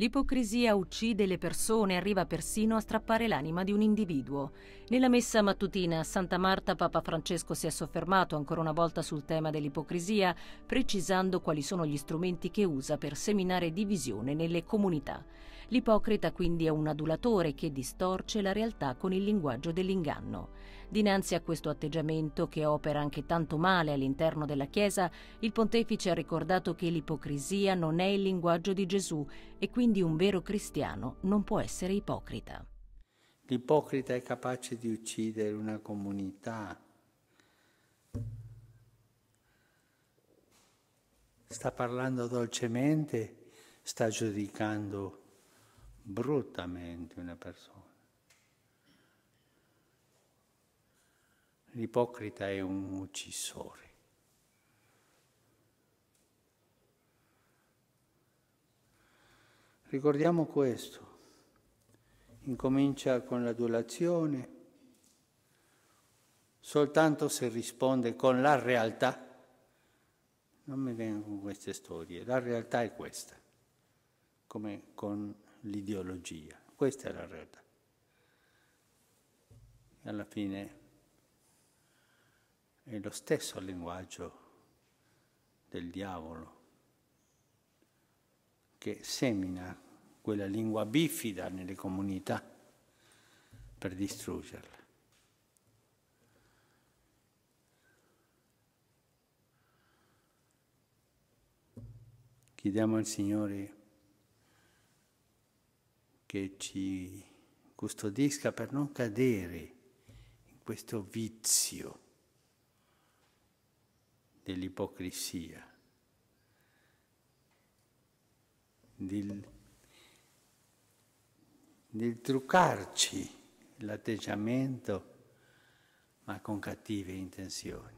L'ipocrisia uccide le persone e arriva persino a strappare l'anima di un individuo. Nella messa mattutina a Santa Marta Papa Francesco si è soffermato ancora una volta sul tema dell'ipocrisia, precisando quali sono gli strumenti che usa per seminare divisione nelle comunità. L'ipocrita quindi è un adulatore che distorce la realtà con il linguaggio dell'inganno. Dinanzi a questo atteggiamento, che opera anche tanto male all'interno della Chiesa, il pontefice ha ricordato che l'ipocrisia non è il linguaggio di Gesù e quindi un vero cristiano non può essere ipocrita. L'ipocrita è capace di uccidere una comunità. Sta parlando dolcemente, sta giudicando bruttamente una persona. L'ipocrita è un uccisore. Ricordiamo questo. Incomincia con l'adulazione, soltanto se risponde con la realtà. Non mi vengono con queste storie, la realtà è questa, come con l'ideologia. Questa è la realtà. E Alla fine è lo stesso linguaggio del diavolo che semina quella lingua bifida nelle comunità per distruggerla. Chiediamo al Signore che ci custodisca per non cadere in questo vizio dell'ipocrisia, del, del truccarci l'atteggiamento ma con cattive intenzioni.